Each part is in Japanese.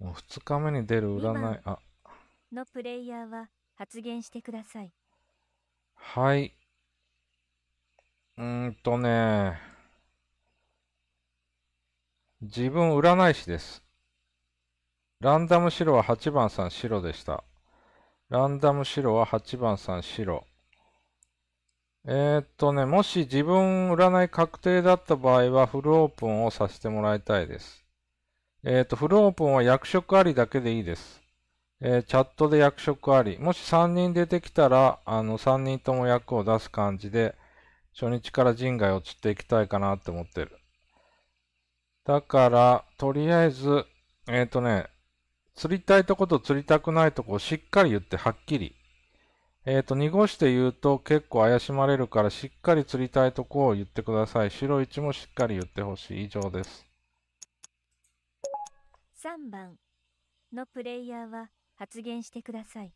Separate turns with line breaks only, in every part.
もう2日目に出る占い、あ。
のプレイヤーは発言してください。
はい。うんとね。自分占い師です。ランダム白は8番さん白でした。ランダム白は8番さん白。えー、っとね、もし自分占い確定だった場合はフルオープンをさせてもらいたいです。えっ、ー、と、フルオープンは役職ありだけでいいです。えー、チャットで役職あり。もし3人出てきたら、あの、3人とも役を出す感じで、初日から人外を釣っていきたいかなって思ってる。だから、とりあえず、えっ、ー、とね、釣りたいとこと釣りたくないとこをしっかり言って、はっきり。えっ、ー、と、濁して言うと結構怪しまれるから、しっかり釣りたいとこを言ってください。白1もしっかり言ってほしい。以上です。
3番のプレイヤーは発言してください。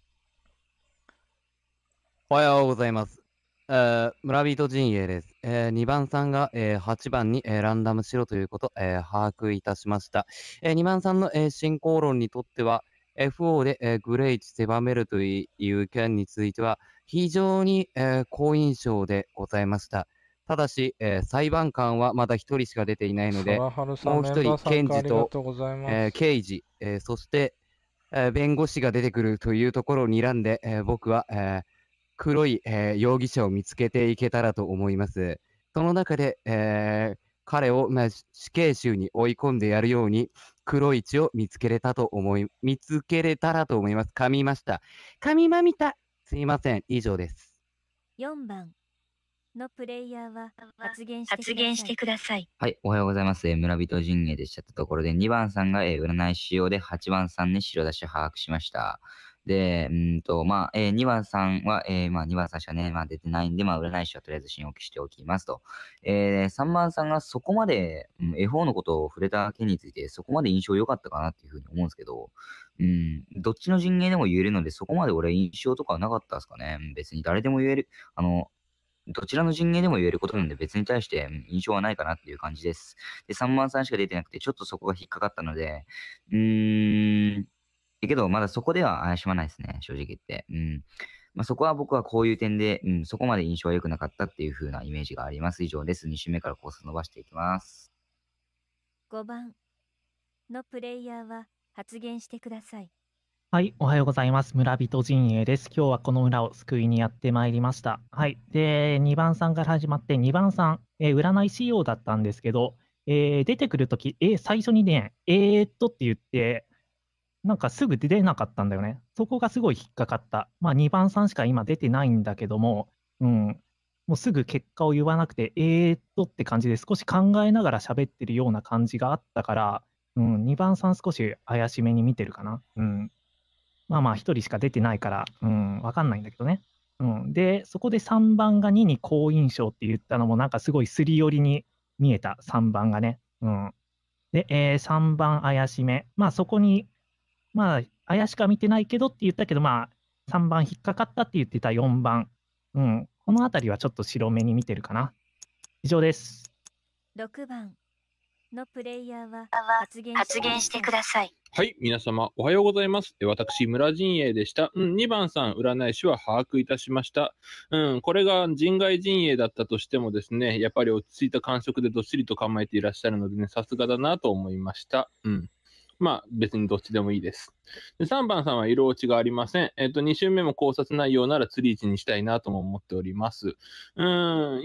おはようございます。えー、村人陣営です。えー、2番さんが、えー、8番に、えー、ランダムしろということ、えー、把握いたしました。えー、2番さんの、えー、進行論にとっては、FO で、えー、グレイチ狭めるという件については、非常に、えー、好印象でございました。ただし、えー、裁判官はまだ1人しか出ていないので、もう1人、検事と、えー、刑事、えー、そして、え弁護士が出てくるというところを睨んで、え僕は、え黒い、え容疑者を見つけていけたらと思います。その中で、え彼を、まあ、死刑囚に追い込んでやるように、黒い血を見つけれたと思い、見つけれたらと思います。噛みました。噛みまみた。すいません。以
上です。
4番。のプレイヤーは発言してください。
はい、おはようございます。村人陣営でしたところで、2番さんが、占い仕様で、8番さんに白出しを把握しました。で、うんと、まあ、えー、2番さんは、えー、まあ、2番さんしかね、まあ、出てないんで、まあ、占い師はとりあえず信用しておきますと。えー、3番さんがそこまで、うん、絵本のことを触れた件について、そこまで印象良かったかなっていうふうに思うんですけど、うん、どっちの陣営でも言えるので、そこまで俺印象とかなかったですかね。別に誰でも言える、あの、どちらの陣営でも言えることなんで、別に対して印象はないかなっていう感じです。で、3万3しか出てなくて、ちょっとそこが引っかかったので、うーん、けど、まだそこでは怪しまないですね、正直言って。うん。まあ、そこは僕はこういう点で、うん、そこまで印象は良くなかったっていう風なイメージがあります。以上です。2週目からコース伸ばしていきます。
5番のプレイヤーは発言してください。
はい、おはようございます。村人陣営です。今日はこの裏を救いにやってまいりました。はい。で、2番さんから始まって、2番さん、えー、占い仕様だったんですけど、えー、出てくるとき、えー、最初にね、えー、っとって言って、なんかすぐ出なかったんだよね。そこがすごい引っかかった。まあ、2番さんしか今出てないんだけども、うん。もうすぐ結果を言わなくて、えー、っとって感じで少し考えながら喋ってるような感じがあったから、うん、2番さん少し怪しめに見てるかな。うん。まあまあ1人しか出てないから、うん、分かんないんだけどね。うん、で、そこで3番が2に好印象って言ったのも、なんかすごいすり寄りに見えた、3番がね。うん、で、えー、3番怪しめ。まあそこに、まあ怪しか見てないけどって言ったけど、まあ3番引っかかったって言ってた4番。うん、この辺りはちょっと白目に見てるかな。以上です。
6番のプレイヤーは発言してください。
はい、皆様、おはようございます。私、村陣営でした。うん、2番さん、占い師は把握いたしました。うん、これが人外陣営だったとしてもですね、やっぱり落ち着いた感触でどっしりと構えていらっしゃるのでね、さすがだなと思いました。うん。まあ別にどっちでもいいです。で3番さんは色落ちがありません。えっ、と、2周目も考察内容なら釣り位置にしたいなとも思っております。うん、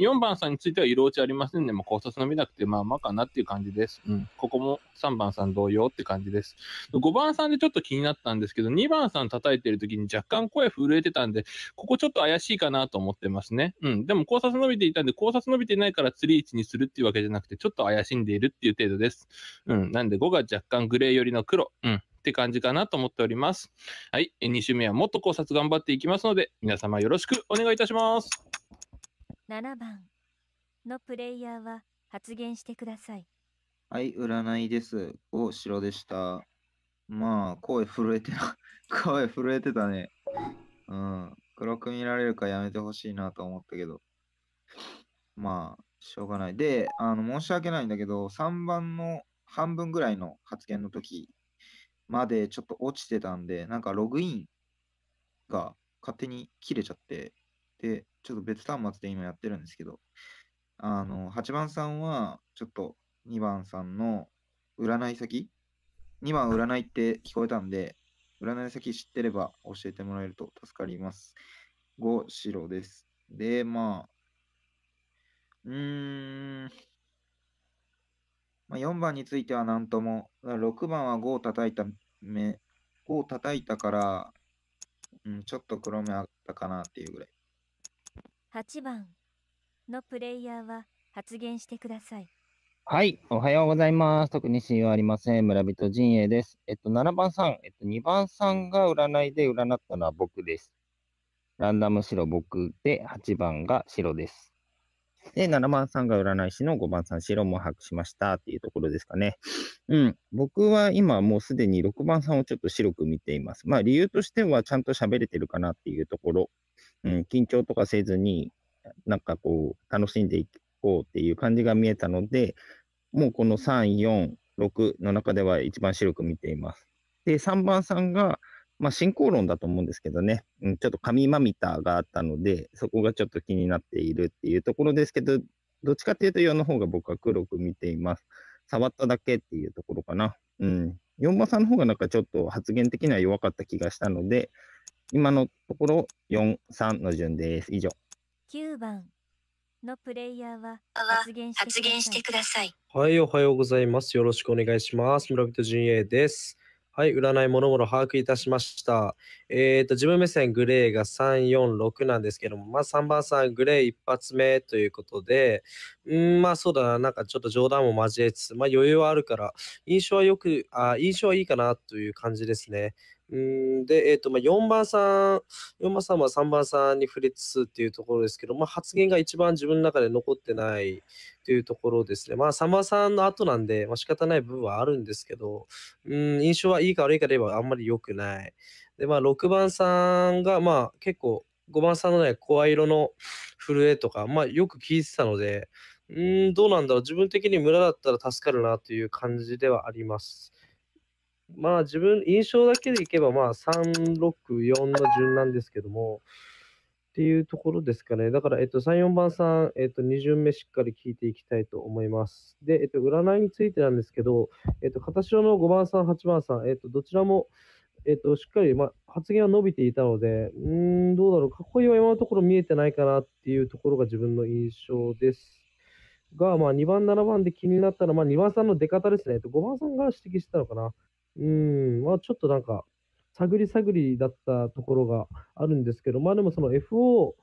4番さんについては色落ちありませんで、ね、も考察伸びなくてまあまあかなっていう感じです。うん、ここも3番さん同様って感じです。5番さんでちょっと気になったんですけど、2番さん叩いてる時に若干声震えてたんで、ここちょっと怪しいかなと思ってますね。うん、でも考察伸びていたんで、考察伸びてないから釣り位置にするっていうわけじゃなくて、ちょっと怪しんでいるっていう程度です。うん、なんで5が若干グレー寄りの黒。うん。って感じかなと思っております。はい。2週目はもっと考察頑張っていきますので、皆様よろしくお願いいたします。
7番のプレイヤーは発言してください。
はい、占いです。お、白でした。まあ、声震えてな、声震えてたね。うん。黒く見られるかやめてほしいなと思ったけど。まあ、しょうがない。で、あの、申し訳ないんだけど、3番の半分ぐらいの発言の時までちょっと落ちてたんで、なんかログインが勝手に切れちゃって、で、ちょっと別端末で今やってるんですけど、あの、8番さんは、ちょっと2番さんの占い先 ?2 番占いって聞こえたんで、占い先知ってれば教えてもらえると助かります。5、白です。で、まあ、うーん。まあ、4番については何とも、6番は5を叩いた目、5を叩いたから、うん、ちょっと黒目あったかなっていうぐらい。
8番のプレイヤーは発言してください。
はい、おはようございます。特に信用ありません。村人陣営です。えっと、7番さん、えっと、2番さんが占いで占ったのは僕です。ランダム白僕で、8番が白です。で、7番さんが占い師の5番さん、白も把握しましたっていうところですかね。うん。僕は今もうすでに6番さんをちょっと白く見ています。まあ理由としてはちゃんと喋れてるかなっていうところ。うん。緊張とかせずに、なんかこう、楽しんでいこうっていう感じが見えたので、もうこの3、4、6の中では一番白く見ています。で、3番さんが、まあ、進行論だと思うんですけどね、うん、ちょっと紙まみたがあったので、そこがちょっと気になっているっていうところですけど、どっちかっていうと4の方が僕は黒く見ています。触っただけっていうところかな。うん。4馬さんの方がなんかちょっと発言的には弱かった気がしたので、今のところ4、3の順
です。以上。
9番のプレイヤーは発言してください。
はい、おはようございます。よろしくお願いします。村人陣営です。はい、占いもろもろ把握いたしました。えっ、ー、と、自分目線グレーが3、4、6なんですけども、まあ3番さんグレー一発目ということで、うんまあそうだな、なんかちょっと冗談も交えつつ、まあ余裕はあるから、印象はよく、あ印象はいいかなという感じですね。うんで、えっ、ー、と、まあ、4番さん、4番さんは3番さんに触れつつっていうところですけど、まあ、発言が一番自分の中で残ってないというところですね。まあ、3番さんの後なんで、まあ、仕方ない部分はあるんですけど、うん、印象はいいか悪いかで言えばあんまり良くない。で、まあ、6番さんが、まあ、結構、5番さんのね、声色の震えとか、まあ、よく聞いてたので、うん、どうなんだろう。自分的に村だったら助かるなという感じではあります。まあ自分、印象だけでいけば、まあ364の順なんですけども、っていうところですかね。だから、えっと、3、4番さん、えっと、2巡目しっかり聞いていきたいと思います。で、えっと、占いについてなんですけど、えっと、形の5番さん、8番さん、えっと、どちらも、えっと、しっかり、まあ、発言は伸びていたので、うん、どうだろう、かっこいいは今のところ見えてないかなっていうところが自分の印象です。が、まあ、2番、7番で気になったのは、まあ、2番さんの出方ですね。えっと、5番さんが指摘したのかな。うん、まあちょっとなんか、探り探りだったところがあるんですけど、まあでもその FO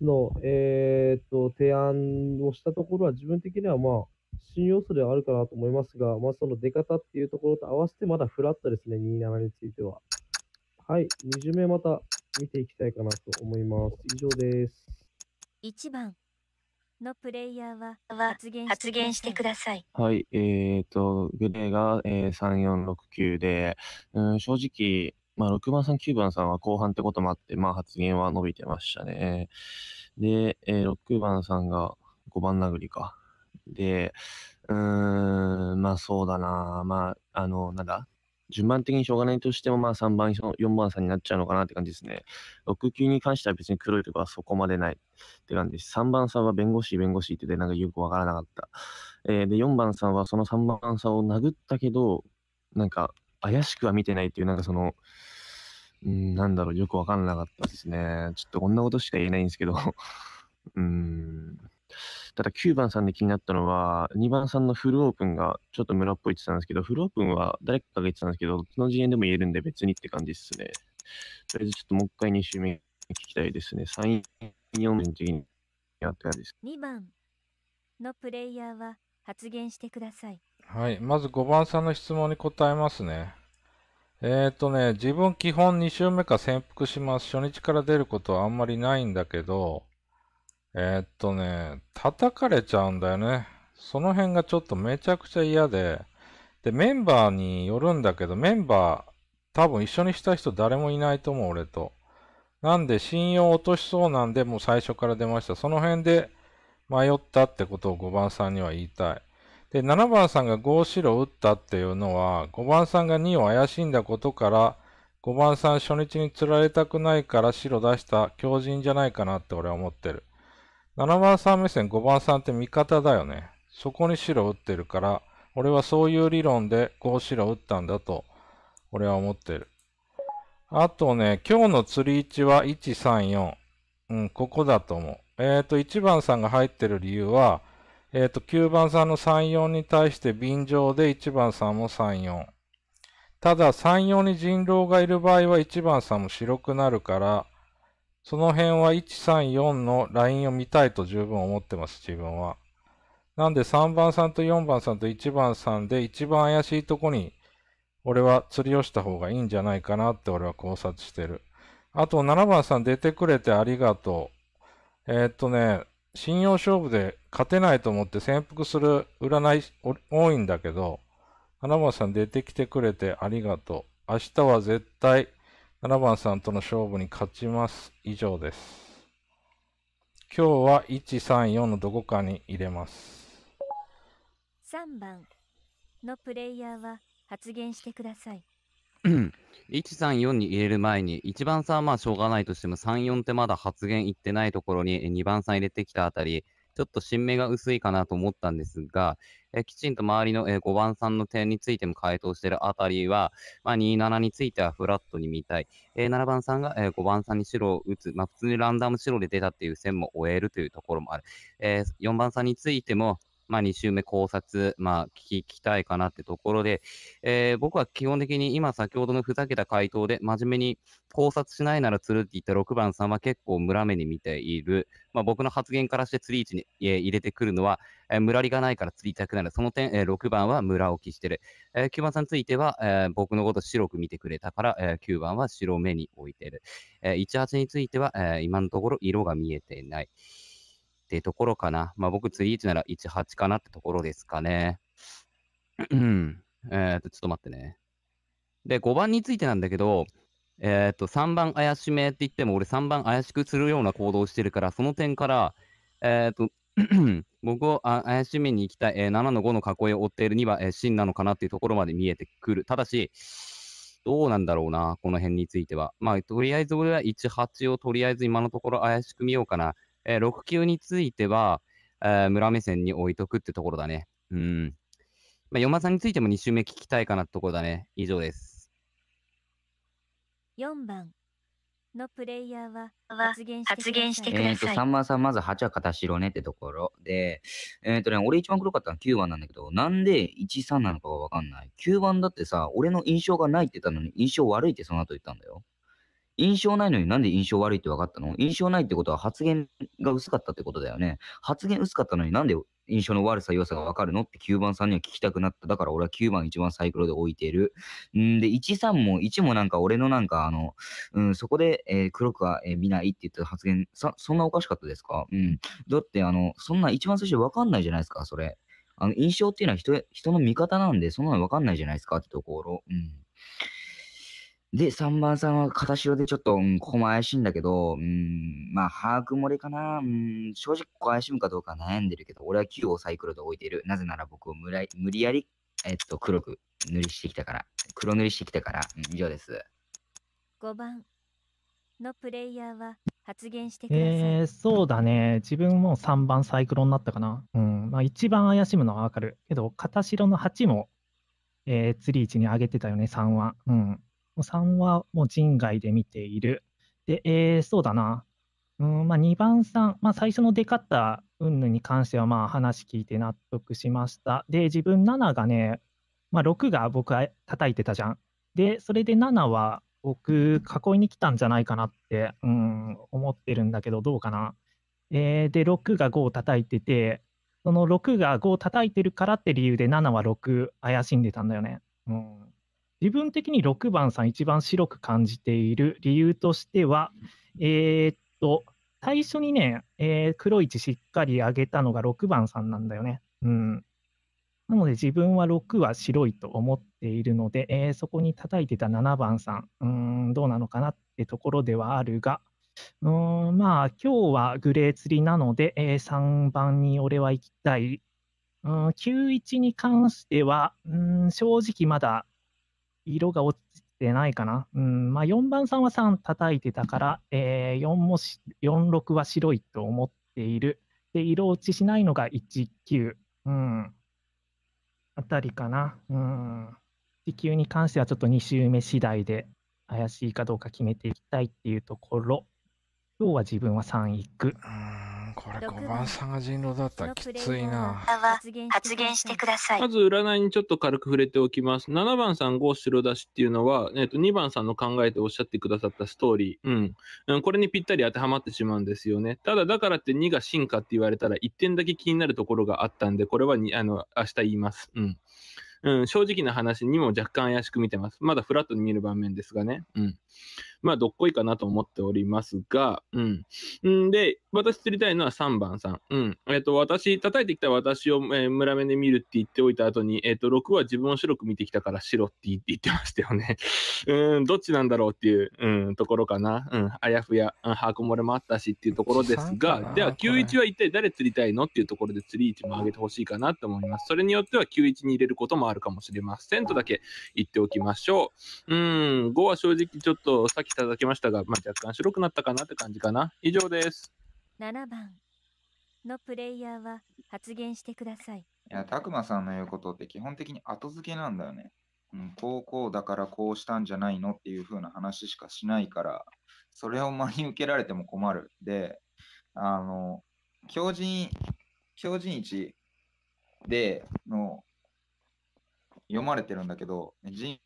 の、えー、っと、提案をしたところは自分的にはまあ、新要素ではあるかなと思いますが、まあその出方っていうところと合わせてまだフラットですね、27については。はい、2巡目また見ていきたいかなと思います。以上
です。
1番のプレイヤーは発言発言してください。
はい、えっ、ー、と、グレーが、えー、3469で、うん、正直、まあ、6番さん、9番さんは後半ってこともあって、まあ、発言は伸びてましたね。で、えー、6番さんが5番殴りか。で、うーん、まあそうだな。まあ、あの、なんだ、順番的にしょうがないとしても、まあ3番、4番さんになっちゃうのかなって感じですね。6級に関しては別に黒いとかはそこまでないって感じです。3番さんは弁護士、弁護士ってでなんかよくわからなかった。えー、で、4番さんはその3番さんを殴ったけど、なんか怪しくは見てないっていう、なんかその、んなんだろう、よくわかんなかったですね。ちょっとこんなことしか言えないんですけど うん。ただ9番さんで気になったのは、2番さんのフルオープンがちょっと村っぽいって言ってたんですけど、フルオープンは誰かが言ってたんですけど、どの次元でも言えるんで別にって感じですね。とりあえずちょっともう一回2周目聞きたいですね。3、4年次にやってです。
2番のプレイヤーは発言してください。
はい。まず5番さんの質問に答えますね。えっ、ー、とね、自分基本2周目か潜伏します。初日から出ることはあんまりないんだけど、えー、っとね、叩かれちゃうんだよね。その辺がちょっとめちゃくちゃ嫌で、で、メンバーによるんだけど、メンバー、多分一緒にした人誰もいないと思う、俺と。なんで、信用落としそうなんで、もう最初から出ました。その辺で迷ったってことを5番さんには言いたい。で、7番さんが5白打ったっていうのは、5番さんが2を怪しんだことから、5番さん初日に釣られたくないから白出した強人じゃないかなって俺は思ってる。7番さん目線、5番さんって味方だよね。そこに白打ってるから、俺はそういう理論で5白打ったんだと、俺は思ってる。あとね、今日の釣り位置は1、3、4。うん、ここだと思う。えっ、ー、と、1番さんが入ってる理由は、えっ、ー、と、9番さんの3、4に対して便乗で1番さんも3、4。ただ、3、4に人狼がいる場合は1番さんも白くなるから、その辺は134のラインを見たいと十分思ってます、自分は。なんで3番さんと4番さんと1番さんで一番怪しいとこに俺は釣りをした方がいいんじゃないかなって俺は考察してる。あと7番さん出てくれてありがとう。えー、っとね、信用勝負で勝てないと思って潜伏する占い多いんだけど、7番さん出てきてくれてありがとう。明日は絶対7番さんとの勝負に勝ちます。以上です。今日は1、3、4のどこかに入れます。
3番のプレイヤーは発言してください。
134に入れる前に、1番さんはまあしょうがないとしても、34ってまだ発言いってないところに2番さん入れてきたあたり、ちょっと新芽が薄いかなと思ったんですが、えきちんと周りの、え5番さんの点についても回答しているあたりは、まあ、27についてはフラットに見たい。え7番さんが、え5番さんに白を打つ。まあ、普通にランダム白で出たっていう線も終えるというところもある。え4番さんについても、まあ、2週目考察、まあ、聞きたいかなってところで、えー、僕は基本的に今先ほどのふざけた回答で、真面目に考察しないならつるって言った6番さんは結構村目に見ている。まあ、僕の発言からして釣り位置に、えー、入れてくるのは、えー、村りがないから釣りたくなる。その点、えー、6番は村置きしてる。えー、9番さんについては、えー、僕のこと白く見てくれたから、えー、9番は白目に置いてる。えー、18については、えー、今のところ色が見えてない。っていうところかな。まあ、僕、ツリーチなら18かなってところですかね。うん。えっ、ー、と、ちょっと待ってね。で、5番についてなんだけど、えっ、ー、と、3番怪しめって言っても、俺3番怪しくするような行動してるから、その点から、えっ、ー、と、僕を怪しめに行きたい、えー、7の5の囲いを追っている2は、えー、真なのかなっていうところまで見えてくる。ただし、どうなんだろうな、この辺については。まあ、とりあえず俺は18をとりあえず今のところ怪しく見ようかな。えー、6級については、えー、村目線に置いとくってところだね。うん。まあ、4番さんについても2周目聞きたいかなってところだね。以上です。
4番のプレイヤーは発言してください。えっ、ー、と、さん
まさん、まず8は片白ねってところで、えっ、ー、とね、俺一番黒かったのは9番なんだけど、なんで13なのかがわかんない。9番だってさ、俺の印象がないって言ったのに、印象悪いってその後言ったんだよ。印象ないのになんで印象悪いって分かったの印象ないってことは発言が薄かったってことだよね。発言薄かったのになんで印象の悪さ、弱さが分かるのって9番さんには聞きたくなった。だから俺は9番一番サイクロで置いている。んで、1、3も、1もなんか俺のなんかあの、うん、そこで、えー、黒くは、えー、見ないって言った発言、さ、そんなおかしかったですかうん。だってあの、そんな一番最初分かんないじゃないですか、それ。あの、印象っていうのは人、人の見方なんで、そんなの分かんないじゃないですかってところ。うん。で、3番さんは片白でちょっと、うん、ここも怪しいんだけど、うん、まあ、把握漏れかな。うん、正直怪しむかどうか悩んでるけど、俺は9をサイクロで置いている。なぜなら僕を無無理やり、えっと、黒く塗りしてきたから。黒塗りしてきたから。うん、以上です。
5番のプレイヤーは発言してください。え
ー、そうだね。自分も3番サイクロになったかな。うん、まあ、一番怪しむのはわかる。けど、片白の8も、えー、釣り位置に上げてたよね、3は。うん。3はもう人外で見ている。で、えー、そうだな。うん、まあ、2番さん、まあ、最初の出方、云々に関しては、まあ、話聞いて納得しました。で、自分7がね、まあ、6が僕は叩いてたじゃん。で、それで7は僕、囲いに来たんじゃないかなって、うん、思ってるんだけど、どうかな。えー、で、6が5を叩いてて、その6が5を叩いてるからって理由で7は6怪しんでたんだよね。うん自分的に6番さん一番白く感じている理由としては、えー、っと、最初にね、えー、黒1しっかり上げたのが6番さんなんだよね。うん。なので自分は6は白いと思っているので、えー、そこに叩いてた7番さん、うん、どうなのかなってところではあるが、うんまあ今日はグレー釣りなので、えー、3番に俺は行きたい。うん、91に関しては、うん、正直まだ色が落ちてないかな。うんまあ、4番さんは3叩いてたから、えー、4もし46は白いと思っている。で、色落ちしないのが19、うん、あたりかな。うん、19に関してはちょっと2周目次第で怪しいかどうか決めていきたいっていうところ。今日は自分は3いく。うん
これ5番
さんが人狼だっ
たらきついな。発言してく
ださい。まず占いにちょっと軽く触れておきます。7番さん5白出しっていうのは、えっ、と、2番さんの考えておっしゃってくださったストーリー。うん。うん、これにぴったり当てはまってしまうんですよね。ただ、だからって2が進化って言われたら1点だけ気になるところがあったんで、これはあの、明日言います。うん。うん、正直な話にも若干怪しく見てます。まだフラットに見る場面ですがね。うん。まあ、どっこいかなと思っておりますが、うん。んで、私釣りたいのは3番さん。うん。えっ、と、私、叩いてきた私を、えー、村目で見るって言っておいた後に、えっ、と、6は自分を白く見てきたから白って言ってましたよね。うん、どっちなんだろうっていう、うん、ところかな。うん、あやふや、うん、はこもれもあったしっていうところですが、では、91は一体誰釣りたいのっていうところで釣り位置も上げてほしいかなと思います。それによっては91に入れることもあるかもしれませんとだけ言っておきましょう。うん、5は正直ちょっとさっききいただきましたが、まあ、若干白くなったかなって感じかな。以上です。
7番のプレイヤーは発言してください。い
や、たくまさ
んの言うことって基本的に後付けなんだよね。うん、こうこうだからこうしたんじゃないのっていう風な話しかしないから、それを真に受けられても困る。で、あの、強人、強人市での読まれてるんだけど、人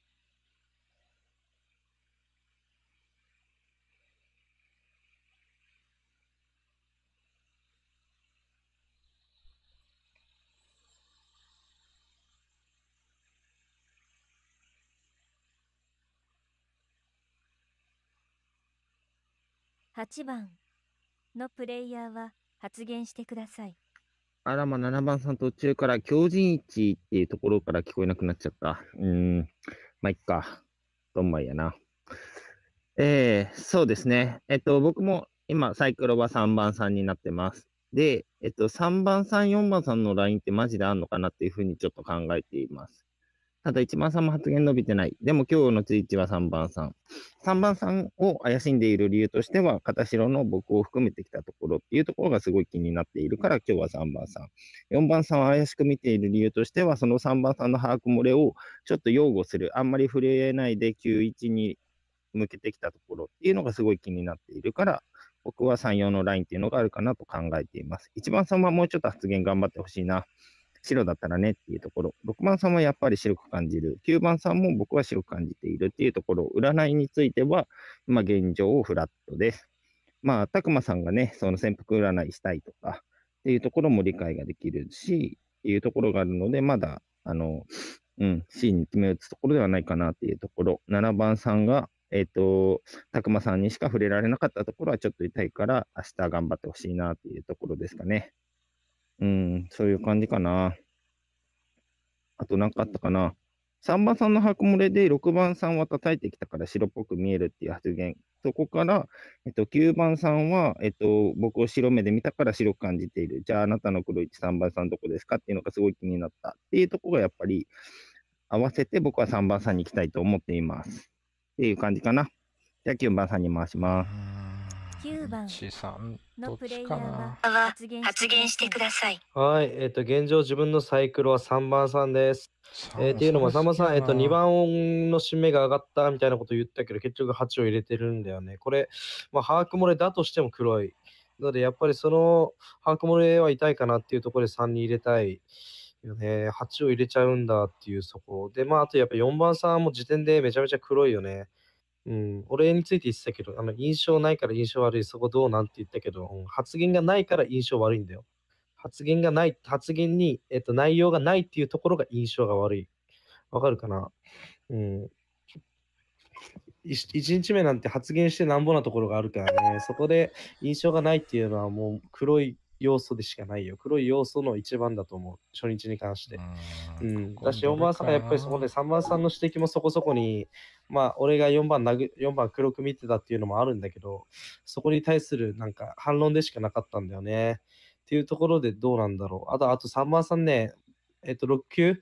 8番のプレイヤーは発言してください。
あらま、7番さん途中から強靭1っていうところから聞こえなくなっちゃった。うーん、まあ、いっか。どんまいやな。えー、そうですね。えっと、僕も今、サイクロは3番さんになってます。で、えっと、3番さん、4番さんのラインってマジであんのかなっていうふうにちょっと考えています。ただ1番さんも発言伸びてない。でも今日のツイッチは3番さん。3番さんを怪しんでいる理由としては、片白の僕を含めてきたところっていうところがすごい気になっているから、今日は3番さん。4番さんを怪しく見ている理由としては、その3番さんの把握漏れをちょっと擁護する。あんまり触れないで91に向けてきたところっていうのがすごい気になっているから、僕は3、4のラインっていうのがあるかなと考えています。1番さんはもうちょっと発言頑張ってほしいな。白だったらねっていうところ、6番さんはやっぱり白く感じる、9番さんも僕は白く感じているっていうところ、占いについては、あ、現状フラットです。まあ、たくまさんがね、その潜伏占いしたいとかっていうところも理解ができるし、っていうところがあるので、まだ、あの、うん、C に決め打つところではないかなっていうところ、7番さんが、えっ、ー、と、たくまさんにしか触れられなかったところはちょっと痛いから、明日頑張ってほしいなっていうところですかね。うん、そういう感じかな。あと何かあったかな。3番さんの箱漏れで6番さんは叩いてきたから白っぽく見えるっていう発言。そこから、えっと、9番さんは、えっと、僕を白目で見たから白く感じている。じゃああなたの黒い3番さんどこですかっていうのがすごい気になったっていうとこがやっぱり合わせて僕は3番さんに行きたいと思っています。っていう感じかな。じゃあ9番さんに回します。
9番のプ
レイヤーは発言してください。
はい、えっ、ー、と、現状自分のサイクルは3番さんです。えー、っていうのも、さんまさん、えっ、と、2番の締めが上がったみたいなこと言ったけど、結局8を入れてるんだよね。これ、まあ、把握漏れだとしても黒い。なので、やっぱりその把握漏れは痛いかなっていうところで3に入れたい。よね。8を入れちゃうんだっていうそこ。で、まあ、あとやっぱ4番さんも時点でめちゃめちゃ黒いよね。うん、俺について言ってたけど、あの印象ないから印象悪い、そこどうなんて言ったけど、うん、発言がないから印象悪いんだよ。発言がない、発言に、えっと、内容がないっていうところが印象が悪い。わかるかなうん。1日目なんて発言してなんぼなところがあるからね、そこで印象がないっていうのはもう黒い要素でしかないよ。黒い要素の一番だと思う。初日に関して。うん。だし、番さんがやっぱりそこで、3番さんの指摘もそこそこに、まあ、俺が4番な4番黒く見てたっていうのもあるんだけど、そこに対するなんか反論でしかなかったんだよね。っていうところでどうなんだろう。あと、あと3番さんね、えっと、6球、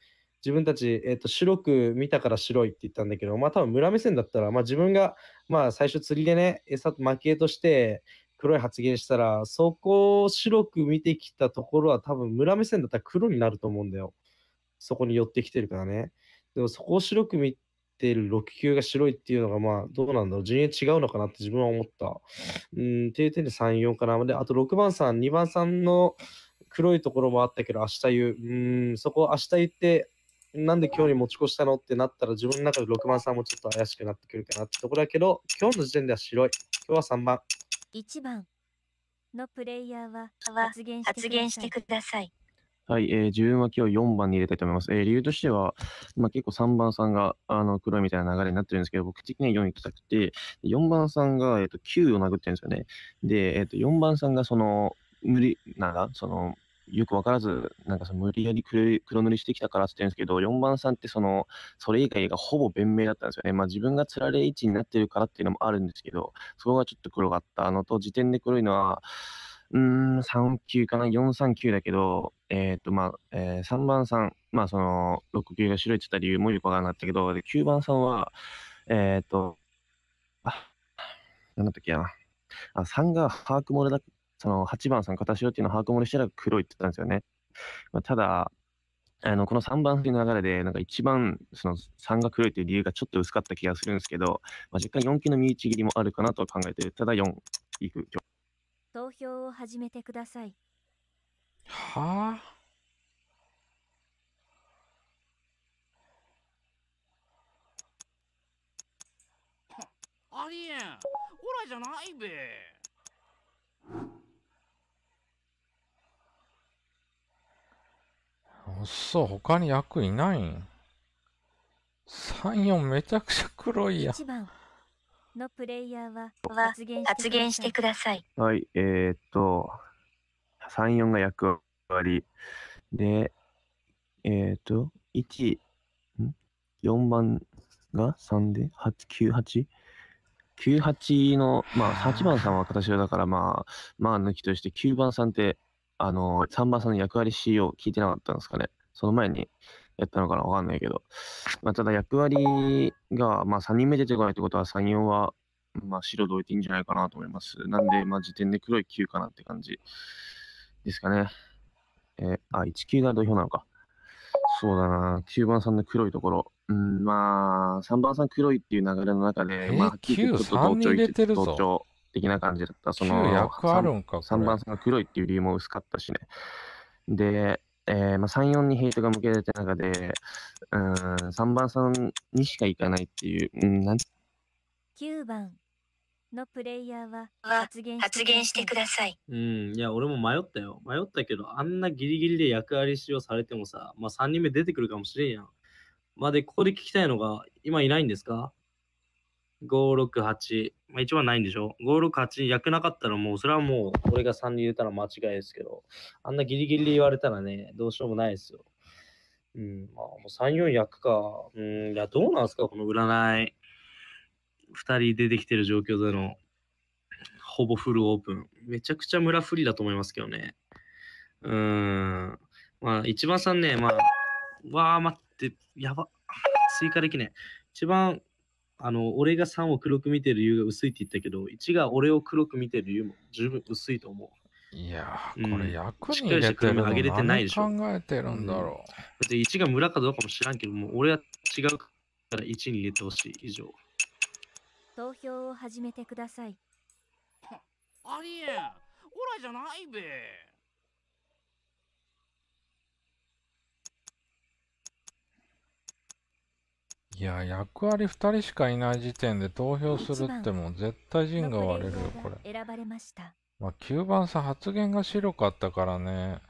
自分たち、えっと、白く見たから白いって言ったんだけど、まあ多分村目線だったら、まあ自分が、まあ最初釣りでね、餌、負けとして、黒い発言したら、そこを白く見てきたところは多分村目線だったら黒になると思うんだよ。そこに寄ってきてるからね。でもそこを白く見てる6球が白いっていうのがまあどうなんだろう。順位違うのかなって自分は思った。うん、っていう点で3、4かな。で、あと6番さん、2番さんの黒いところもあったけど明日言う。うん、そこ明日言って、なんで今日に持ち越したのってなったら自分の中で6番さんもちょっと怪しくなってくるかなってところだけど、今日の時点では白い。今日は3番。
1番のプレイヤーは発言してください。
はい、えー、自分は今日4番に入れたいと思います。えー、理由としては、まあ、結構3番さんがあの黒いみたいな流れになってるんですけど、僕的には4行きたくて、4番さんが、えー、と9を殴ってるんですよね。で、えー、と4番さんがその無理なら、そのよく分からず、なんかその無理やり黒塗りしてきたからって言ってるんですけど、4番さんってその、それ以外がほぼ弁明だったんですよね。まあ自分がつられ位置になってるからっていうのもあるんですけど、そこがちょっと黒かったのと、時点で黒いのは、うん、3級かな、4、3級だけど、えっ、と、まあ、えー、3番さん、まあその、6級が白いって言った理由もよく分からなかったけど、9番さんは、えっ、と、あ、なんだったっけな。あ、3が把握漏れだその8番さん、片潮っていうのを把握漏れしたら黒いって言ったんですよね。まあ、ただ、あのこの3番という流れで、なんか一番、その3が黒いという理由がちょっと薄かった気がするんですけど、まあ、若干4期の身ち切りもあるかなと考えて、ただ4、いく。
投票を始めてください。
はあ。
ありえんオラじゃないべ。
そう、他に役いないん。3、4めちゃくちゃ黒いや。1番
のプレイヤーは発言してください。
はい、えー、っと、3、4が役割。で、えー、っと、1、?4 番が3で、8、9、8。98の、まあ、8番さんは形だから、まあ、まあ、抜きとして、9番さんってあの、さんさんの役割 C を聞いてなかったんですかね。その前にやったのかなわかんないけど。まあ、ただ役割が、まあ、3人目出てこないってことは、3、4は、まあ、白どいていいんじゃないかなと思います。なんで、まあ、時点で黒い9かなって感じですかね。えー、あ、1級が土俵なのか。そうだな、9番さんの黒いところ。うん、まあ、3番さん黒いっていう流れの中で、まあ、9、3に入れてるぞ。的な感じだった。その役あるんか 3, 3番さんが黒いっていう理由も薄かったしね。で、えーまあ、3、4にヘイトが向けられた中で、うん、3番さんにしか行かないっていう、うん、なん
9番のプレイヤーは発言してください。
うん、いや、俺も迷ったよ。迷ったけど、あんなギリギリで役割使用されてもさ、まあ3人目出てくるかもしれんやん。まあで、ここで聞きたいのが、今いないんですか568、まあ、一番ないんでしょ ?568 役なかったらもう、それはもう、俺が3人入れたら間違いですけど、あんなギリギリ言われたらね、どうしようもないですよ。うん、まあ、もう3、4役か。うん、いや、どうなんすか、この占い。2人出てきてる状況での、ほぼフルオープン。めちゃくちゃ村不利だと思いますけどね。うーん。まあ、一番さんね、まあ、わあ、待って、やば。追加できない。一番あの、俺が3を黒く見てる理由が薄いって言ったけど、1が俺を黒く見てる理由も十分薄いと思う。いやー、これ役に入れてるの何考えてるんだろう。だって1が村かどうかも知らんけど、もう俺は違うから1に入れてほしい、以上。
投票を始めてください。
ありえ、オラじゃないべ。
いや役割2人しかいない時点で投票するってもう絶対陣が割れるよこ
れ選ばれました
まあ9番さん発言が白かったからね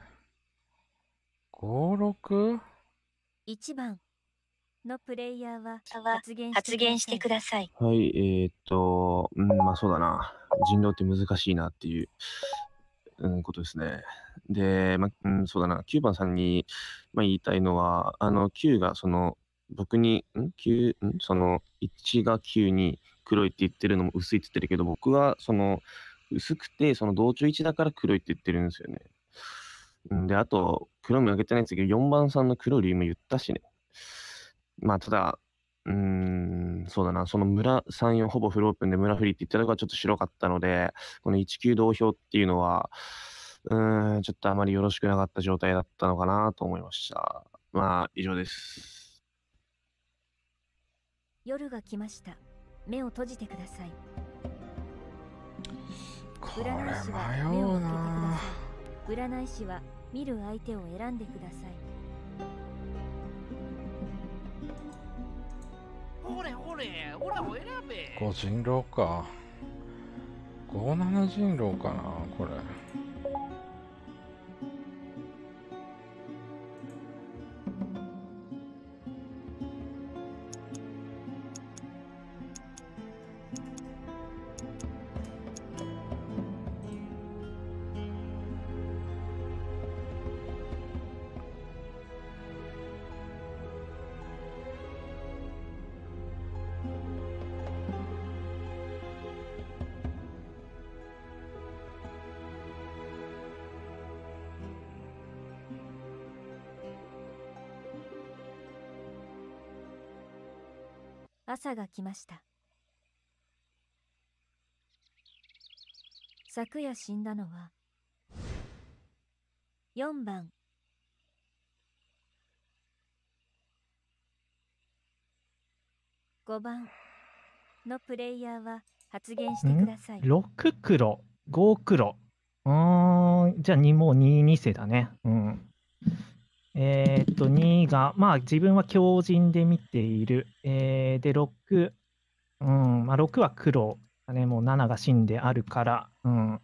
56?1
番のプレイヤーは発言してください
はいえー、っとうんまあそうだな人狼って難しいなっていう、うん、ことですねで、まあうん、そうだな9番さんに、まあ、言いたいのはあの9がその僕に、ん ?9、んその、1が9に黒いって言ってるのも薄いって言ってるけど、僕はその、薄くて、その同調1だから黒いって言ってるんですよね。んで、あと、黒も焼けてないんですけど、4番さんの黒理由も言ったしね。まあ、ただ、うーん、そうだな、その村3、4ほぼフルオープンで村フリーって言ったのがちょっと白かったので、この19同票っていうのは、うーん、ちょっとあまりよろしくなかった状態だったのかなと思いました。まあ、以上です。
夜が来ました目を閉じてください
これ迷う
な占い師は見る相手を選んでくださ
いほれほれオラを選べ
五人狼か五七人狼かなこれ
朝が来ました昨夜死んだのは4番5番のプレイヤーは発言してください。6
黒、5黒。うん、じゃあ2もう2、2世だね。うん。えー、っと、2が、まあ、自分は強靭で見ている。えー、で、6、うん、まあ、6は黒。ね、もう7が真であるから。うん。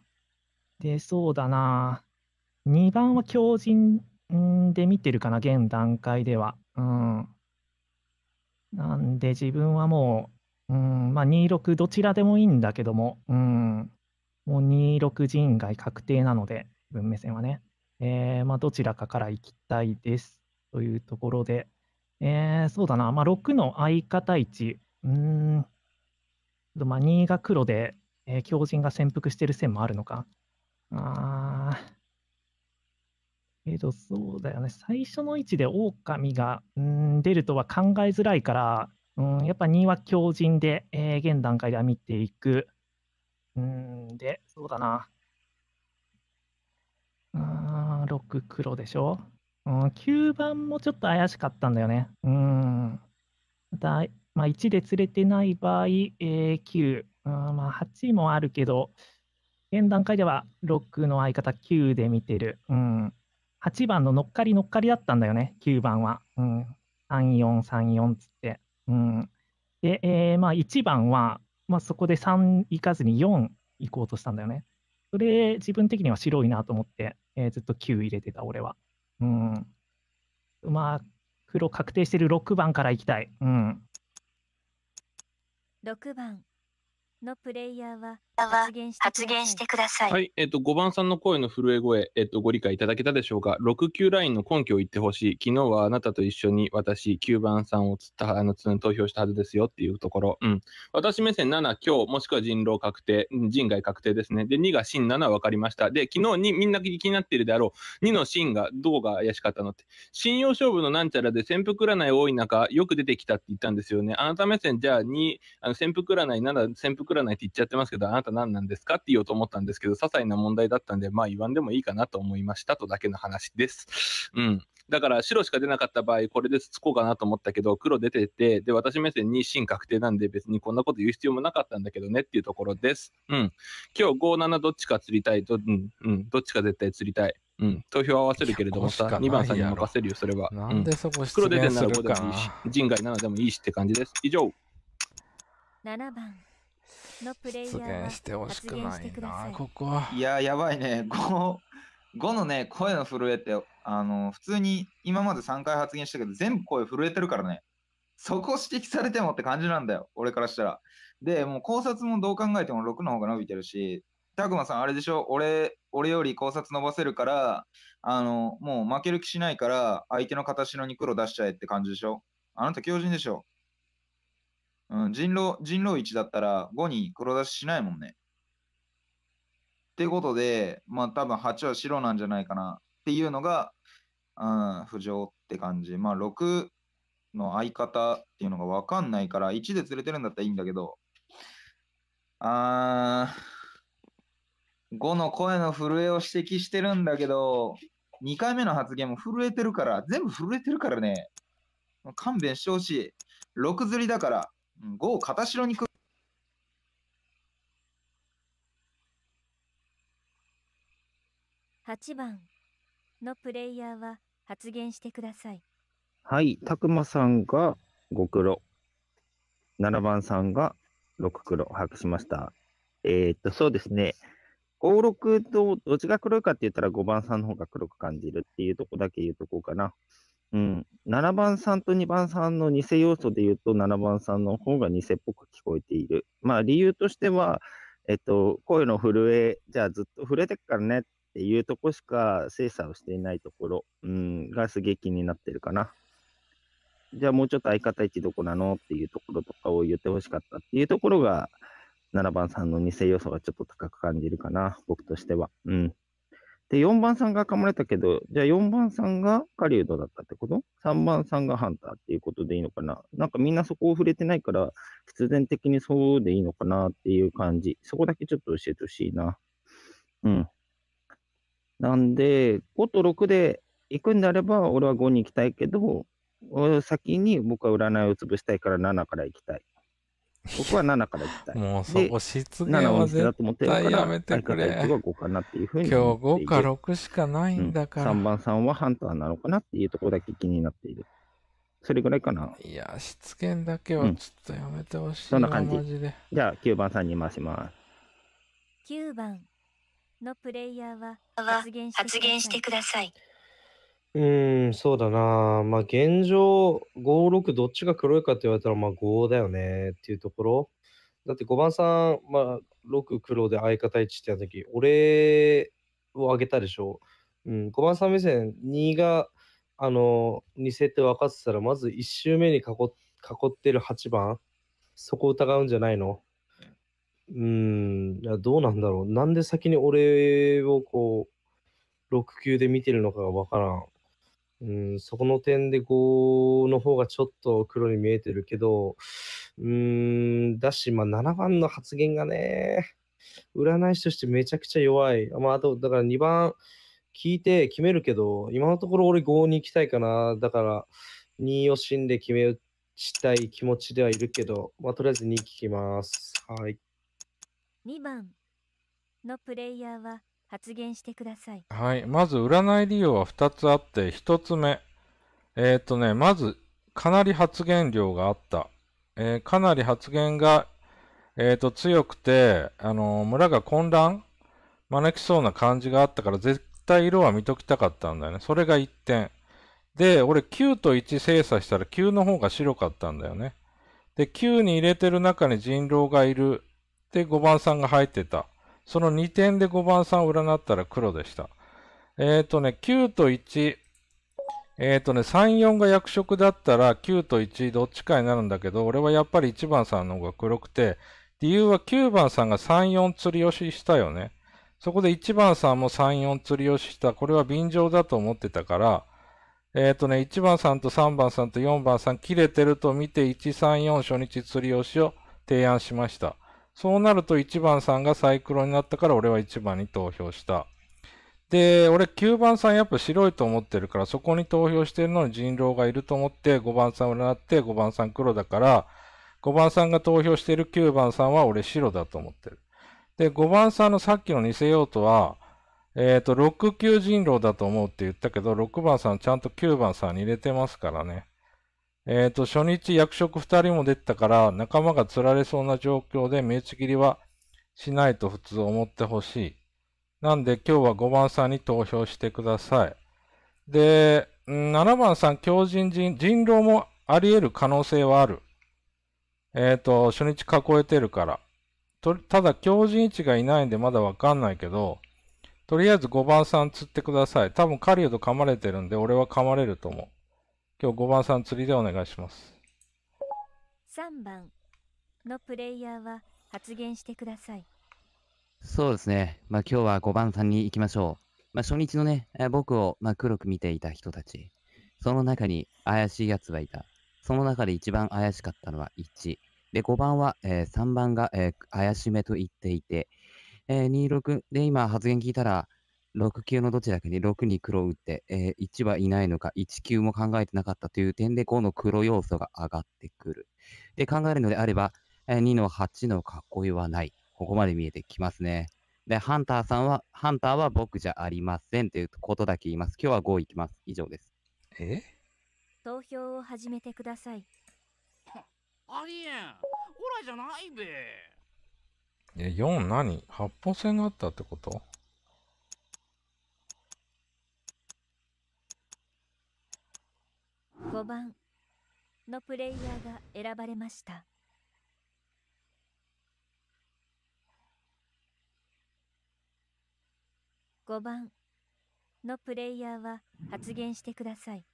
で、そうだな。2番は強靭で見てるかな、現段階では。うん。なんで、自分はもう、うん、まあ、26どちらでもいいんだけども、うん、もう26人外確定なので、文目線はね。えー、まあ、どちらかから行きたいですというところで、えー、そうだな、まあ、6の相方置、うん、まあ、2が黒で、えー、強靭が潜伏してる線もあるのか。あえっ、と、そうだよね、最初の位置で狼が、うん、出るとは考えづらいから、うん、やっぱ2は強靭で、えー、現段階では見ていく。うんで、そうだな。6黒でしょ。うん、9番もちょっと怪しかったんだよね。うん。また、まあ、1で釣れてない場合、えー、9、うんまあ、8もあるけど、現段階では6の相方9で見てる。うん、8番の乗っかり乗っかりだったんだよね、9番は。うん、3、4、3、4つって。うん、で、えー、まあ、1番は、まあ、そこで3行かずに4行こうとしたんだよね。それ、自分的には白いなと思って、えー、ずっと9入れてた、俺は。うん。まあ、黒確定してる6番から行きたい。うん。
6番のプレイヤーはは発言してください。はい、
えっ、と、5番さんの声の震え声、えっ、と、ご理解いただけたでしょうか。6級ラインの根拠を言ってほしい。昨日はあなたと一緒に私、9番さんをつった、あの、投票したはずですよっていうところ。うん。私目線7、今日、もしくは人狼確定、人外確定ですね。で、2が真7分かりました。で、昨日にみんな気になっているであろう。2の真が、どうが怪しかったのって。信用勝負のなんちゃらで潜伏占い多い中、よく出てきたって言ったんですよね。あなた目線、じゃあ2、あの、潜伏占い7、潜伏占いって言っちゃってますけど、あなた方何なんですかって言おうと思ったんですけど、些細な問題だったんで、まあ言わんでもいいかなと思いましたとだけの話です。うん。だから白しか出なかった場合、これでつこうかなと思ったけど、黒出てて、で、私目線に真確定なんで別にこんなこと言う必要もなかったんだけどねっていうところです。うん。今日57どっちか釣りたい。と、うん、うん、どっちか絶対釣りたい。うん。投票合わせるけれどもさ、2番さんに任せるよ、それは。なんでそこうん、黒出て7でもいいし、人外7でもいいしって感じです。以上。
7番。のプレイヤーしてほしくないな、
ここ。いや、やばいね。5、5のね、声の震えって、あの、普通に今まで3回発言したけど、全部声震えてるからね。そこ指摘されてもって感じなんだよ、俺からしたら。で、もう考察もどう考えても6の方が伸びてるし、たくまさん、あれでしょ俺、俺より考察伸ばせるから、あの、もう負ける気しないから、相手の形の肉を出しちゃえって感じでしょあなた強人でしょうん、人狼、人狼1だったら5に黒出ししないもんね。ってことで、まあ多分8は白なんじゃないかなっていうのが、うん、浮上って感じ。まあ6の相方っていうのがわかんないから、1で釣れてるんだったらいいんだけど、あー、5の声の震えを指摘してるんだけど、2回目の発言も震えてるから、全部震えてるからね、勘弁してほしい。6釣りだから、郷片白に
8番のプレイヤーは発言してください。
はい、たくまさんが5黒、7番さんが6黒、把握しました。えー、っと、そうですね。5、6とどっちが黒いかって言ったら5番さんの方が黒く感じるっていうとこだけ言うとこうかな。うん、7番さんと2番さんの偽要素で言うと、7番さんの方が偽っぽく聞こえている。まあ、理由としては、えっと、声の震え、じゃあずっと震えてっからねっていうとこしか精査をしていないところ、うん、がすげえ気になってるかな。じゃあもうちょっと相方位置どこなのっていうところとかを言ってほしかったっていうところが、7番さんの偽要素がちょっと高く感じるかな、僕としては。うん。で、4番さんが噛まれたけど、じゃあ4番さんが狩人だったってこと ?3 番さんがハンターっていうことでいいのかななんかみんなそこを触れてないから、必然的にそうでいいのかなっていう感じ。そこだけちょっと教えてほしいな。うん。なんで、5と6で行くんであれば、俺は5に行きたいけど、先に僕は占いを潰したいから7から行きたい。僕は7から行きたい。
もうそこ失言は絶対やめてくれ。今日
5か6しか
ないんだから、うん。3
番さんはハンターなのかなっていうところだけ気になっている。それぐらいかな。いや、失
言だけはちょっとやめてほしい、うん、そんな感じ。じ
ゃあ9番さんに回しま
す。9番のプレイヤーは発言してください。
うん、そうだな。まあ、現状、5、6どっちが黒いかって言われたら、まあ、5だよねっていうところ。だって5番さん、まあ、6黒で相方1ってやった時、俺を上げたでしょ。うん、5番さん目線、2が、あの、2ット分かってたら、まず1周目に囲っ囲ってる8番、そこを疑うんじゃないのうーん、いやどうなんだろう。なんで先に俺をこう、6級で見てるのかがわからん。うん、そこの点で5の方がちょっと黒に見えてるけど、うん、だし、まあ、7番の発言がね、占い師としてめちゃくちゃ弱い。まあ、あと、だから2番聞いて決めるけど、今のところ俺5に行きたいかな。だから、2を死んで決めしたい気持ちではいるけど、まあ、とりあえず2聞きます。はい。
2番のプレイヤーは発言してください。
はい。まず、占い利用は2つあって、1つ目。えっ、ー、とね、まず、かなり発言量があった。えー、かなり発言が、えっ、ー、と、強くて、あの村が混乱招きそうな感じがあったから、絶対色は見ときたかったんだよね。それが1点。で、俺9と1精査したら9の方が白かったんだよね。で、9に入れてる中に人狼がいる。で、5番さんが入ってた。その2点で5番さんを占ったら黒でした。えっ、ー、とね、9と1、えっ、ー、とね、3、4が役職だったら9と1どっちかになるんだけど、俺はやっぱり1番さんの方が黒くて、理由は9番さんが3、4釣り押ししたよね。そこで1番さんも3、4釣り押した。これは便乗だと思ってたから、えっ、ー、とね、1番さんと3番さんと4番さん切れてると見て、1、3、4初日釣り押しを提案しました。そうなると1番さんがサイクロになったから俺は1番に投票した。で、俺9番さんやっぱ白いと思ってるから、そこに投票してるのに人狼がいると思って5番さんを狙って5番さん黒だから、5番さんが投票してる9番さんは俺白だと思ってる。で、5番さんのさっきの偽用途は、えっ、ー、と、6級人狼だと思うって言ったけど、6番さんちゃんと9番さんに入れてますからね。えっ、ー、と、初日役職2人も出てたから、仲間が釣られそうな状況で目打ち切りはしないと普通思ってほしい。なんで今日は5番さんに投票してください。で、7番さん、強人人、人狼もあり得る可能性はある。えっ、ー、と、初日囲えてるから。とただ、強人位置がいないんでまだわかんないけど、とりあえず5番さん釣ってください。多分、狩人噛まれてるんで、俺は噛まれると思う。今日5番さん釣
りでお願いします
3番のプレイヤーは発言してください
そうですね、まあ、今日は5番さんに行きましょう、まあ、初日のね、僕をまあ黒く見ていた人たちその中に怪しいやつはいたその中で一番怪しかったのは1で5番は、えー、3番が、えー、怪しめと言っていて、えー、26で今発言聞いたら6級のどちらかに6に黒打って、えー、1はいないのか、1級も考えてなかったという点で5の黒要素が上がってくる。で、考えるのであれば、え2の8の囲いはない。ここまで見えてきますね。で、ハンターさんは、ハンターは僕じゃありませんということだけ言います。今日は5いきます。以上です。え
投票を始めてください。ありえん。オラじゃないべ。
え、4何発砲戦があったってこと
5番のプレイヤーが選ばれました。5番のプレイヤーは発言してください。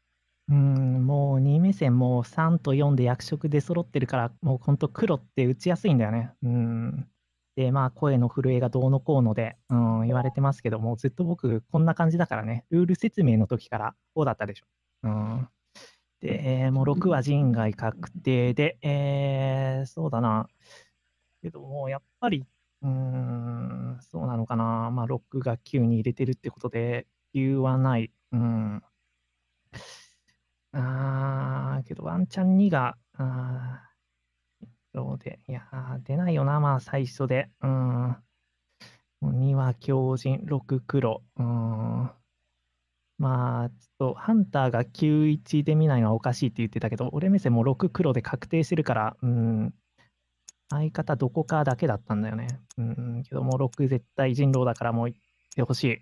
うんもう2目線もう3と4で役職で揃ってるからもうほんと黒って打ちやすいんだよね。うんでまあ声の震えがどうのこうので、うん、言われてますけどもずっと僕こんな感じだからねルール説明の時からこうだったでしょ。うんで、えー、もう6は人外確定で、えー、そうだな。けども、やっぱり、うん、そうなのかな。まあ、6が9に入れてるってことで、9はない。うん。あー、けどワンチャン2が、あそうで、いや出ないよな、まあ、最初で。うん。2は強靭、6黒。うん。まあ、ちょっとハンターが91で見ないのはおかしいって言ってたけど、俺目線も6黒で確定してるから、うん、相方どこかだけだったんだよね。うん、けどもう6絶対人狼だからもう行ってほしい。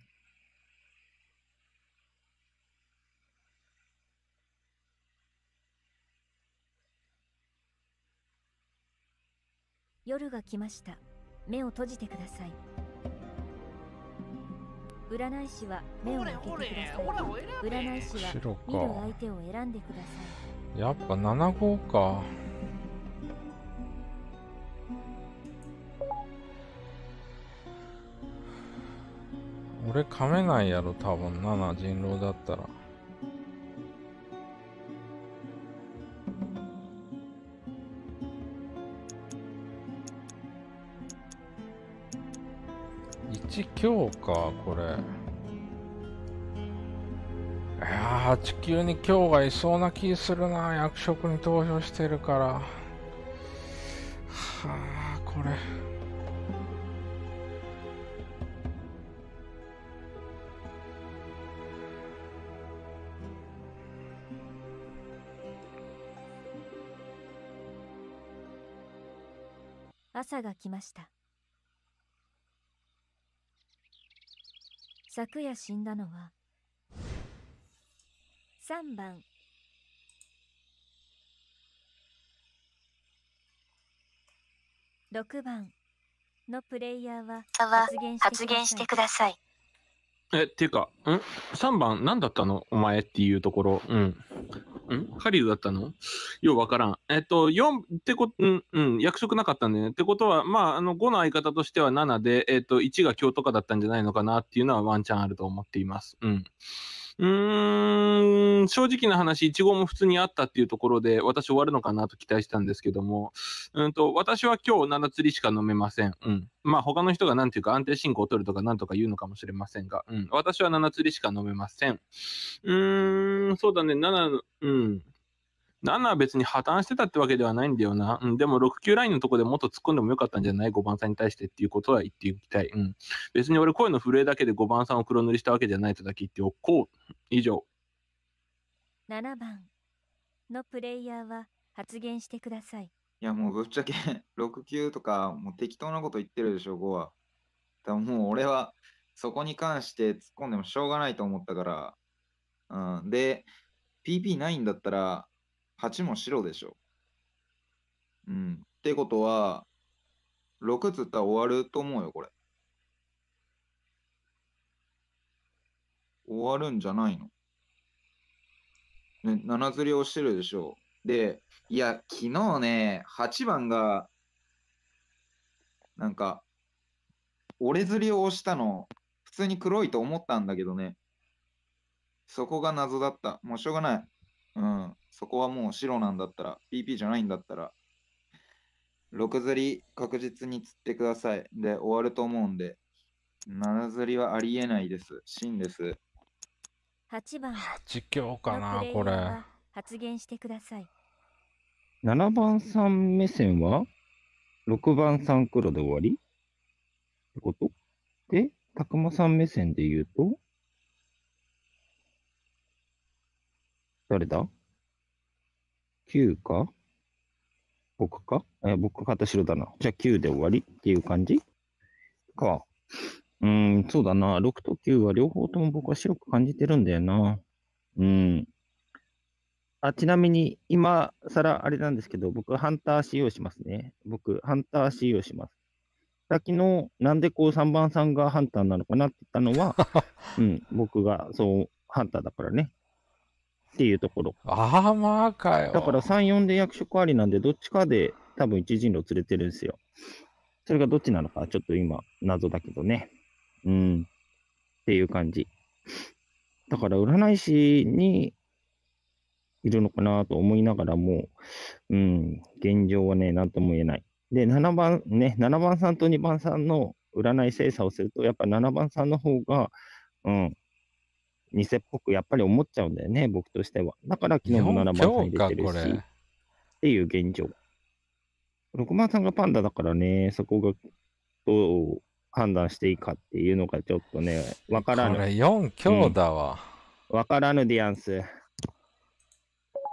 夜が来ました。目を閉じてください。占い師は目を開けてください占い師は見る相手を選んでくださ
いやっぱ七号か俺噛めないやろ多分七人狼だったら。今日かこれいや地球に今日がいそうな気するな役職に投票してるからはあこれ
朝が来ました昨夜死んだのは3番6番のプレイヤーは発言発言してください。
え、っていうか、ん ?3 番何だったのお前っていうところ。うん。んハリルだったのようわからん。えっと、4ってこと、うん、うん、役職なかったんだよね。ってことは、まあ、あの、5の相方としては7で、えっと、1が今とかだったんじゃないのかなっていうのはワンチャンあると思っています。うん。うーん、正直な話、イチゴも普通にあったっていうところで、私終わるのかなと期待したんですけども、うんと、私は今日7釣りしか飲めません。うん。まあ他の人がなんていうか安定進行を取るとかなんとか言うのかもしれませんが、うん。私は7釣りしか飲めません。うーん、そうだね、7、うん。7は別に破綻してたってわけではないんだよな。うん、でも6級ラインのとこでもっと突っ込んでもよかったんじゃない ?5 番さんに対してっていうことは言っていきたい。うん、別に俺声の震えだけで5番さんを黒塗りしたわけじゃないとだけ言っておこう。以上。
7番のプレイヤーは発言してください。
いやもうぶっちゃけ6 級とかもう適当なこと言ってるでしょ、5は。だもう俺はそこに関して突っ込んでもしょうがないと思ったから。うん、で、PP ないんだったら、8も白でしょ。うん。ってことは、6つったら終わると思うよ、これ。終わるんじゃないの。ね、7釣りをしてるでしょう。で、いや、昨日ね、8番が、なんか、俺釣りを押したの、普通に黒いと思ったんだけどね。そこが謎だった。もうしょうがない。うん。そこはもう白なんだったら、PP じゃないんだったら、6釣り確実に釣ってください。で、終わると思うんで、7釣りはありえないです。真です。
8番。8
強かな、これ。
発言してください。
7番さん目線は ?6 番さん黒で終わりってことで、たくまさん目線で言うと誰だ9か僕かえ僕か白だな。じゃあ9で終わりっていう感じか。うん、そうだな。6と9は両方とも僕は白く感じてるんだよな。うん。あちなみに、今更あれなんですけど、僕、ハンター使用しますね。僕、ハンター使用します。さっきの、なんでこう3番さんがハンターなのかなって言ったのは、うん、僕がそう、ハンターだからね。っていうところ。ああ、まあかよ。だから3、4で役職ありなんで、どっちかで多分一陣路連れてるんですよ。それがどっちなのか、ちょっと今、謎だけどね。うん。っていう感じ。だから、占い師にいるのかなと思いながらも、うん、現状はね、なんとも言えない。で、7番、ね、7番さんと2番さんの占い精査をすると、やっぱ7番さんの方が、うん、偽っぽくやっぱり思っちゃうんだよね、僕としては。だから昨日も7番さん入れてるし、っていう現状。6番さんがパンダだからね、そこがどう判断していいかっていうのがちょっとね、わからぬ。これ4強だわ。わ、うん、からぬでやんす。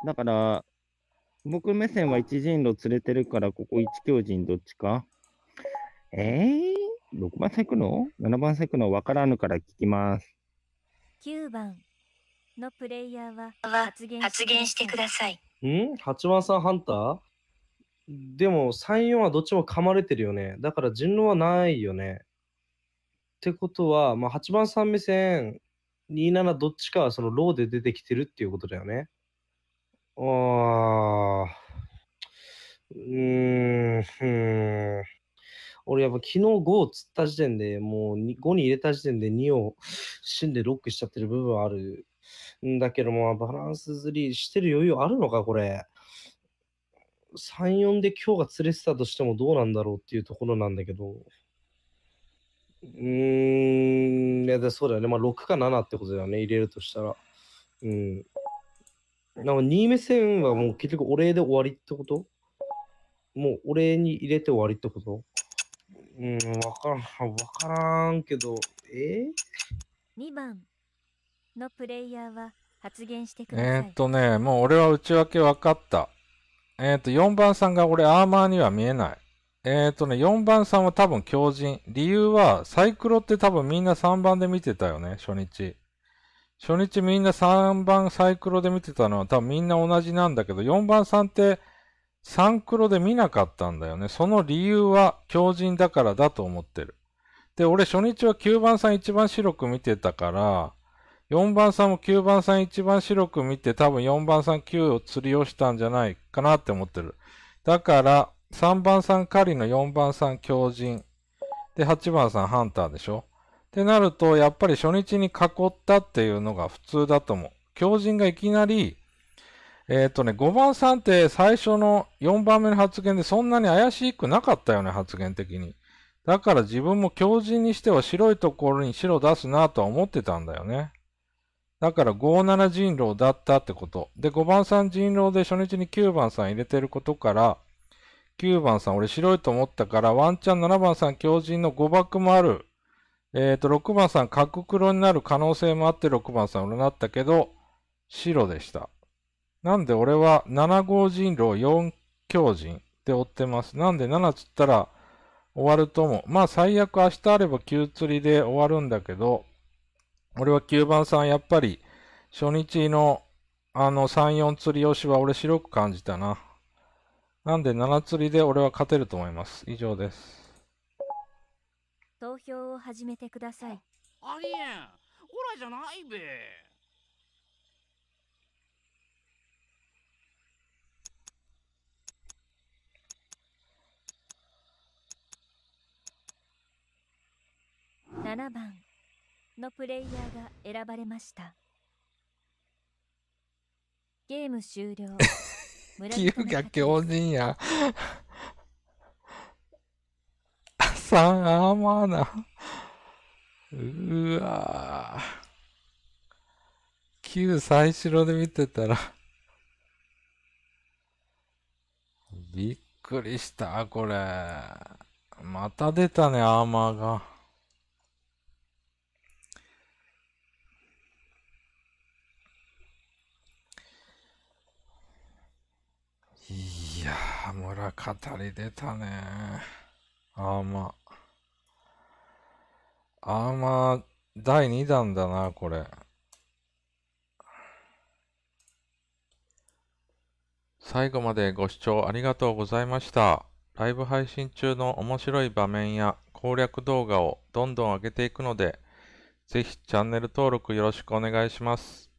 だから、僕目線は1人路連れてるから、ここ1強人どっちか。えぇ、ー、6番さん行くの ?7 番さん行くのわからぬから聞きます。
9番のプレイヤーは発言してください。
ん ?8 番さんハンターでも34はどっちも噛まれてるよね。だから人狼はないよね。ってことは、まあ、8番さん目線27どっちかはそのローで出てきてるっていうことだよね。ああ。うーん。俺やっぱ昨日5を釣った時点で、もう5に入れた時点で2を死んでロックしちゃってる部分はあるんだけども、バランス釣りしてる余裕あるのか、これ。3、4で今日が釣れてたとしてもどうなんだろうっていうところなんだけど。うーん、いやでそうだよね。まあ、6か7ってことだよね、入れるとしたら。うん。なんか2目線はもう結局お礼で終わりってこともうお礼に入れて終わりってことうん、わからん、わからんけど、え
ー、?2 番のプレイヤーは発言してください。え
ー、っとね、もう俺は内訳わかった。えー、っと、4番さんが俺アーマーには見えない。えっ、とね、4番さんは多分強靭。理由は、サイクロって多分みんな3番で見てたよね、初日。初日みんな3番サイクロで見てたのは多分みんな同じなんだけど、4番さんってサンクロで見なかったんだよね。その理由は強靭だからだと思ってる。で、俺初日は9番さん一番白く見てたから、4番さんも9番さん一番白く見て、多分4番さん9を釣りをしたんじゃないかなって思ってる。だから、3番さん狩りの4番さん強靭。で、8番さんハンターでしょってなると、やっぱり初日に囲ったっていうのが普通だと思う。強靭がいきなりえっ、ー、とね、5番さんって最初の4番目の発言でそんなに怪しくなかったよね、発言的に。だから自分も強人にしては白いところに白出すなとは思ってたんだよね。だから57人狼だったってこと。で、5番さん人狼で初日に9番さん入れてることから、9番さん俺白いと思ったから、ワンチャン7番さん強人の誤爆もある。えっ、ー、と、6番さん角黒になる可能性もあって6番さん俺なったけど、白でした。なんで俺は7号人狼4強人って追ってます。なんで7つったら終わると思う。まあ最悪明日あれば9釣りで終わるんだけど、俺は9番さんやっぱり初日のあの3、4釣り押しは俺白く感じたな。なんで7釣りで俺は勝てると思います。以上です。
投票を始めてください。
ありえん、オラじゃないべ。
7番のプレイヤーが選ばれましたゲーム終了キ
が強靭や三アーマーなうわぁ旧最白で見てたらびっくりした、これ。また出たね、アーマーが。いやー、村語り出たねあーま。あーま、第2弾だな、これ。最後までご視聴ありがとうございました。ライブ配信中の面白い場面や攻略動画をどんどん上げていくので、ぜひチャンネル登録よろしくお願いします。